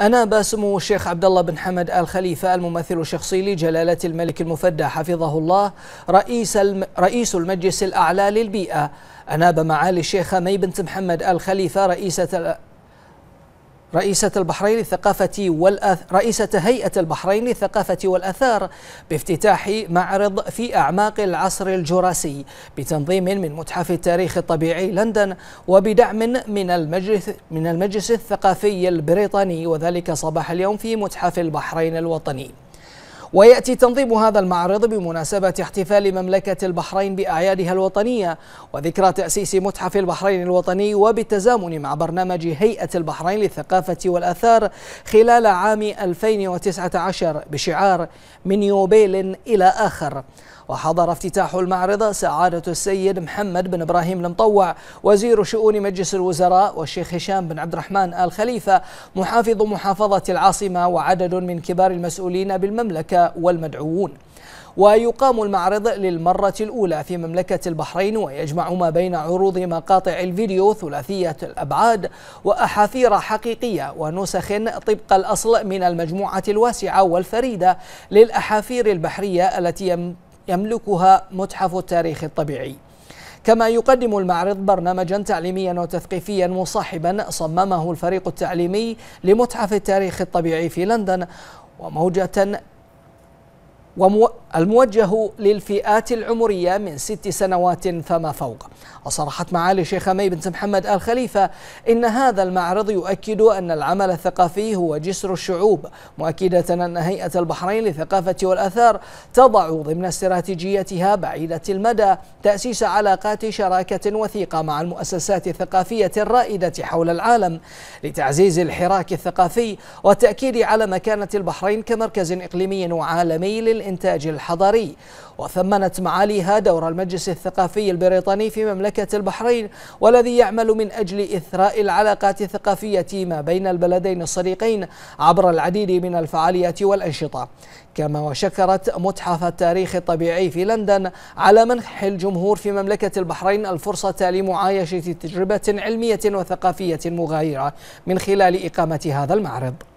أنا سمو الشيخ عبد الله بن حمد آل خليفة الممثل الشخصي لجلالة الملك المفدى حفظه الله رئيس رئيس المجلس الأعلى للبيئة أناب معالي الشيخة مي بنت محمد آل خليفة رئيسة رئيسة البحرين الثقافة والأث... رئيسة هيئة البحرين للثقافة والآثار بافتتاح معرض في أعماق العصر الجراسي بتنظيم من متحف التاريخ الطبيعي لندن وبدعم من المجلس من المجلس الثقافي البريطاني وذلك صباح اليوم في متحف البحرين الوطني. ويأتي تنظيم هذا المعرض بمناسبة احتفال مملكة البحرين بأعيادها الوطنية وذكرى تأسيس متحف البحرين الوطني وبالتزامن مع برنامج هيئة البحرين للثقافة والأثار خلال عام 2019 بشعار من يوبيل إلى آخر وحضر افتتاح المعرض سعادة السيد محمد بن إبراهيم المطوع وزير شؤون مجلس الوزراء والشيخ هشام بن عبد الرحمن آل خليفة محافظ محافظة العاصمة وعدد من كبار المسؤولين بالمملكة والمدعوون ويقام المعرض للمرة الأولى في مملكة البحرين ويجمع ما بين عروض مقاطع الفيديو ثلاثية الأبعاد وأحافير حقيقية ونسخ طبق الأصل من المجموعة الواسعة والفريدة للأحافير البحرية التي يملكها متحف التاريخ الطبيعي كما يقدم المعرض برنامجا تعليميا وتثقيفيا مصاحبا صممه الفريق التعليمي لمتحف التاريخ الطبيعي في لندن وموجة والموجه للفئات العمرية من ست سنوات فما فوق وصرحت معالي الشيخ مي بنت محمد آل خليفة إن هذا المعرض يؤكد أن العمل الثقافي هو جسر الشعوب مؤكدة أن هيئة البحرين للثقافة والأثار تضع ضمن استراتيجيتها بعيدة المدى تأسيس علاقات شراكة وثيقة مع المؤسسات الثقافية الرائدة حول العالم لتعزيز الحراك الثقافي وتأكيد على مكانة البحرين كمركز إقليمي وعالمي للإنسان الإنتاج الحضري وثمنت معاليها دور المجلس الثقافي البريطاني في مملكة البحرين والذي يعمل من أجل إثراء العلاقات الثقافية ما بين البلدين الصديقين عبر العديد من الفعاليات والأنشطة كما وشكرت متحف التاريخ الطبيعي في لندن على منح الجمهور في مملكة البحرين الفرصة لمعايشة تجربة علمية وثقافية مغايرة من خلال إقامة هذا المعرض